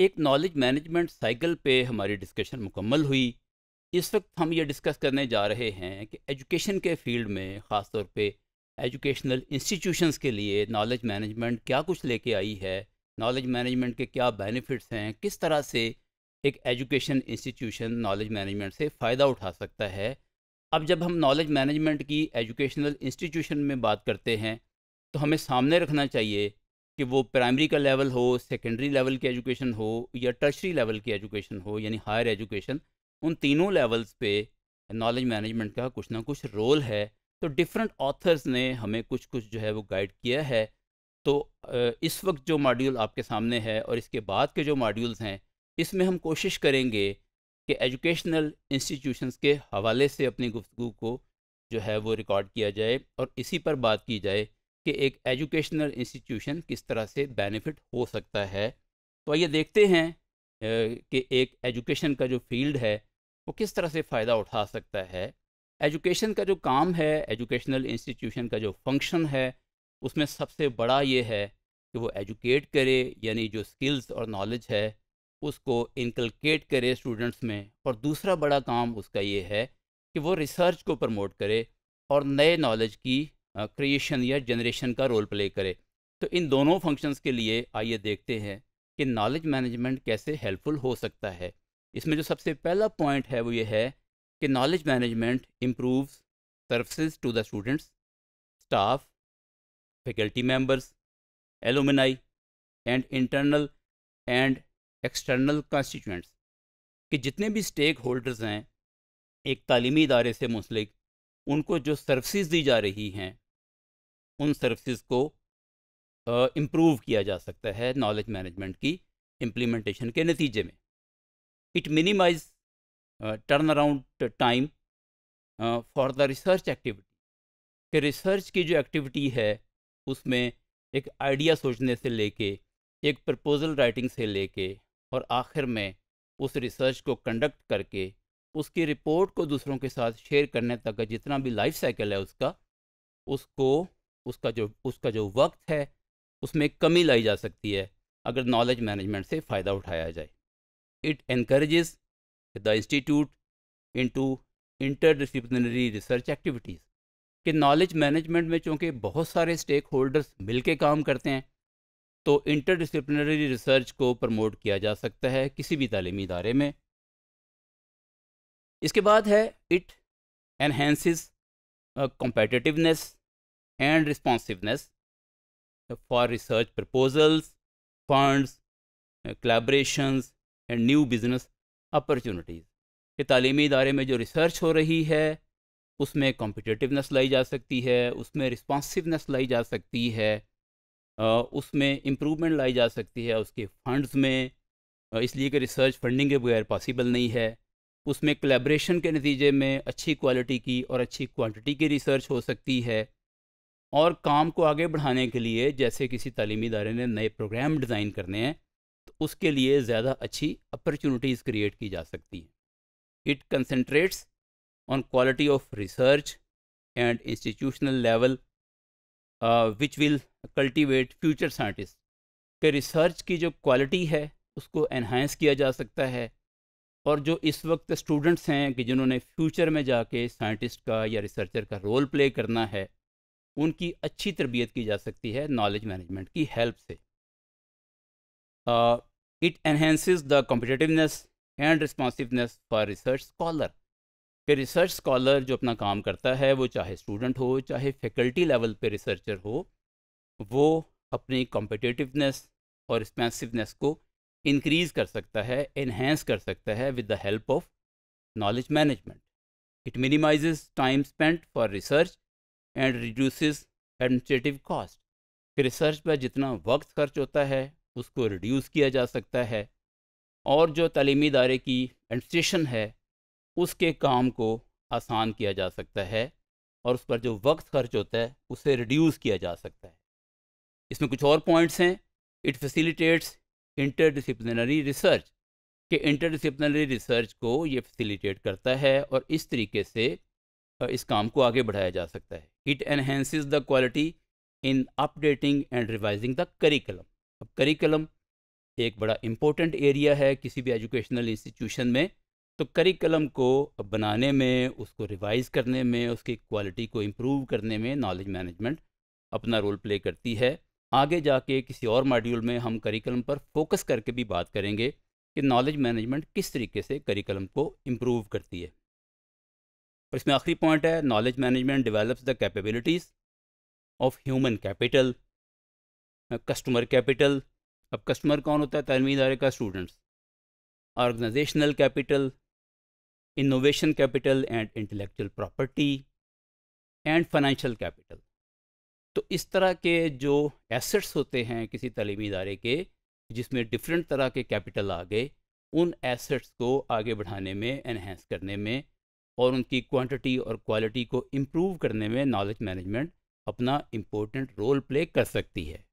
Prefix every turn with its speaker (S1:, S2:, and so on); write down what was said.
S1: एक knowledge management cycle पे हमारी डिस्कशन मुकम्मल हुई इस वक्त हम ये डिस्कस करने जा रहे हैं कि एजुकेशन के फील्ड में ख़ास तौर पे एजुकेशनल इंस्टीट्यूशंस के लिए नॉलेज मैनेजमेंट क्या कुछ लेके आई है नॉलेज मैनेजमेंट के क्या बेनिफिट्स हैं किस तरह से एक एजुकेशन इंस्टीट्यूशन नॉलेज मैनेजमेंट से फ़ायदा उठा सकता है अब जब हम नॉलेज मैनेजमेंट की एजुकेशनल इंस्टीट्यूशन में बात करते हैं तो हमें सामने रखना चाहिए कि वो प्राइमरी का लेवल हो सेकेंडरी लेवल की एजुकेशन हो या टर्शरी लेवल की एजुकेशन हो यानी हायर एजुकेशन उन तीनों लेवल्स पे नॉलेज मैनेजमेंट का कुछ ना कुछ रोल है तो डिफरेंट ऑथर्स ने हमें कुछ कुछ जो है वो गाइड किया है तो इस वक्त जो मॉड्यूल आपके सामने है और इसके बाद के जो मॉड्यूल्स हैं इसमें हम कोशिश करेंगे कि एजुकेशनल इंस्टीट्यूशंस के हवाले से अपनी गुफ्तु को जो है वो रिकॉर्ड किया जाए और इसी पर बात की जाए कि एक एजुकेशनल इंस्टीट्यूशन किस तरह से बेनिफिट हो सकता है तो आइए देखते हैं कि एक एजुकेशन का जो फील्ड है वो किस तरह से फ़ायदा उठा सकता है एजुकेशन का जो काम है एजुकेशनल इंस्टीट्यूशन का जो फंक्शन है उसमें सबसे बड़ा ये है कि वो एजुकेट करे यानी जो स्किल्स और नॉलेज है उसको इनकलकेट करे स्टूडेंट्स में और दूसरा बड़ा काम उसका ये है कि वो रिसर्च को प्रमोट करे और नए नॉलेज की क्रिएशन या जनरेशन का रोल प्ले करे तो इन दोनों फंक्शंस के लिए आइए देखते हैं कि नॉलेज मैनेजमेंट कैसे हेल्पफुल हो सकता है इसमें जो सबसे पहला पॉइंट है वो ये है कि knowledge management improve services to the students staff faculty members alumni and internal and external constituents कि जितने भी स्टेक होल्डर्स हैं एक तालीमी इदारे से मुंसलिक उनको जो सर्विसेज दी जा रही हैं उन सर्विसेज को इम्प्रूव किया जा सकता है नॉलेज मैनेजमेंट की इम्प्लीमेंटेशन के नतीजे में it minimise turnaround time for the research activity कि रिसर्च की जो एक्टिविटी है उसमें एक आइडिया सोचने से लेके एक प्रपोजल राइटिंग से लेके और आखिर में उस रिसर्च को कंडक्ट करके उसकी रिपोर्ट को दूसरों के साथ शेयर करने तक का जितना भी लाइफ साइकिल है उसका उसको उसका जो उसका जो वक्त है उसमें कमी लाई जा सकती है अगर नॉलेज मैनेजमेंट से फ़ायदा उठाया जाए it increases the institute into interdisciplinary research activities कि नॉलेज मैनेजमेंट में चूँकि बहुत सारे स्टेक होल्डर्स मिल के काम करते हैं तो इंटरडिसिप्लिनरी रिसर्च को प्रमोट किया जा सकता है किसी भी तलीमी इदारे में इसके बाद है it enhances uh, and responsiveness for research proposals, funds, uh, collaborations and new business opportunities. कि तालीमी इदारे में जो रिसर्च हो रही है उसमें कॉम्पिटिटिवनेस लाई जा सकती है उसमें रिस्पॉन्सिवनेस लाई जा सकती है उसमें इम्प्रूवमेंट लाई जा सकती है उसके फंड्स में इसलिए कि रिसर्च फंडिंग के बगैर पॉसिबल नहीं है उसमें कोलेब्रेशन के नतीजे में अच्छी क्वालिटी की और अच्छी क्वांटिटी की रिसर्च हो सकती है और काम को आगे बढ़ाने के लिए जैसे किसी तलीमी इदारे ने नए प्रोग्राम डिज़ाइन करने हैं तो उसके लिए ज़्यादा अच्छी अपॉर्चुनिटीज़ क्रिएट की जा सकती हैं it concentrates on quality of research and institutional level which will cultivate future scientist के रिसर्च की जो क्वालिटी है उसको एनहांस किया जा सकता है और जो इस वक्त स्टूडेंट्स हैं कि जिन्होंने फ्यूचर में जाके साइंटिस्ट का या रिसर्चर का रोल प्ले करना है उनकी अच्छी तरबियत की जा सकती है नॉलेज मैनेजमेंट की हेल्प से it enhances the competitiveness and responsiveness for research scholar कि रिसर्च स्कॉलर जो अपना काम करता है वो चाहे स्टूडेंट हो चाहे फैकल्टी लेवल पे रिसर्चर हो वो अपनी कॉम्पिटेटिवनेस और रिस्पॉन्सिवनेस को इंक्रीज़ कर सकता है इन्हेंस कर सकता है with the help of knowledge management it minimise time spent for research and reduces administrative cost research पर जितना वक्त खर्च होता है उसको रिड्यूस किया जा सकता है और जो तलीमी इदारे की एडमिनिस्ट्रेशन है उसके काम को आसान किया जा सकता है और उस पर जो वक्त खर्च होता है उसे रिड्यूस किया जा सकता है इसमें कुछ और पॉइंट्स हैं it facilitates interdisciplinary research inter interdisciplinary research को ये फैसिलिटेट करता है और इस तरीके से इस काम को आगे बढ़ाया जा सकता है it enhances the quality in updating and revising the curriculum अब करिकुलम एक बड़ा इम्पोर्टेंट एरिया है किसी भी एजुकेशनल इंस्टीट्यूशन में तो करिकुलम को बनाने में उसको रिवाइज करने में उसकी क्वालिटी को इम्प्रूव करने में नॉलेज मैनेजमेंट अपना रोल प्ले करती है आगे जाके किसी और मॉड्यूल में हम करिकुलम पर फोकस करके भी बात करेंगे कि नॉलेज मैनेजमेंट किस तरीके से करिकुलम को इम्प्रूव करती है और इसमें आखिरी पॉइंट है knowledge management develops the capabilities of human capital customer capital अब कस्टमर कौन होता है तलमी इदारे का students organisational capital innovation capital and intellectual property and financial capital तो इस तरह के जो एसेट्स होते हैं किसी तलीमी इदारे के जिसमें डिफरेंट तरह के कैपिटल आ गए उन एसेट्स को आगे बढ़ाने में एनहेंस करने में और उनकी क्वांटिटी और क्वालिटी को इम्प्रूव करने में नॉलेज मैनेजमेंट अपना इम्पोर्टेंट रोल प्ले कर सकती है